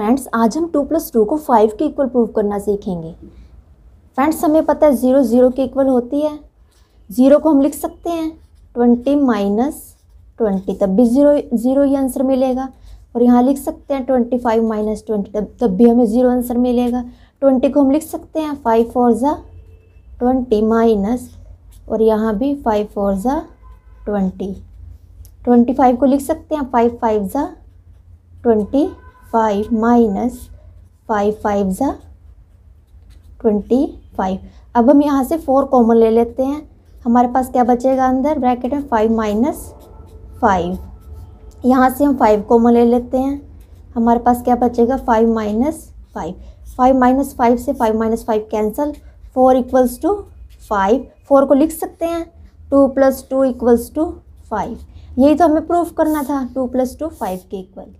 friends आज हम two plus two को फाइव के इक्वल प्रूव करना सीखेंगे फ्रेंड्स हमें पता है ज़ीरो ज़ीरो के इक्वल होती है ज़ीरो को हम लिख सकते हैं ट्वेंटी माइनस ट्वेंटी तब भी ज़ीरो ज़ीरो ही आंसर मिलेगा और यहाँ लिख सकते हैं ट्वेंटी फाइव माइनस ट्वेंटी तब भी हमें ज़ीरो आंसर मिलेगा ट्वेंटी को हम लिख सकते हैं फाइव फोर ज़ा ट्वेंटी माइनस और यहाँ भी फाइव फोर ज़ा ट्वेंटी ट्वेंटी फाइव को लिख सकते हैं फाइव फाइव ज़ा twenty five minus five five ज़ा ट्वेंटी फाइव अब हम यहाँ से फोर कॉमन ले लेते हैं हमारे पास क्या बचेगा अंदर ब्रैकेट में फाइव माइनस फाइव यहाँ से हम फाइव कॉमन ले लेते हैं हमारे पास क्या बचेगा five minus five five minus five से five minus five cancel four equals to five four को लिख सकते हैं two plus two equals to five यही तो हमें प्रूफ करना था टू प्लस टू फाइव के इक्वल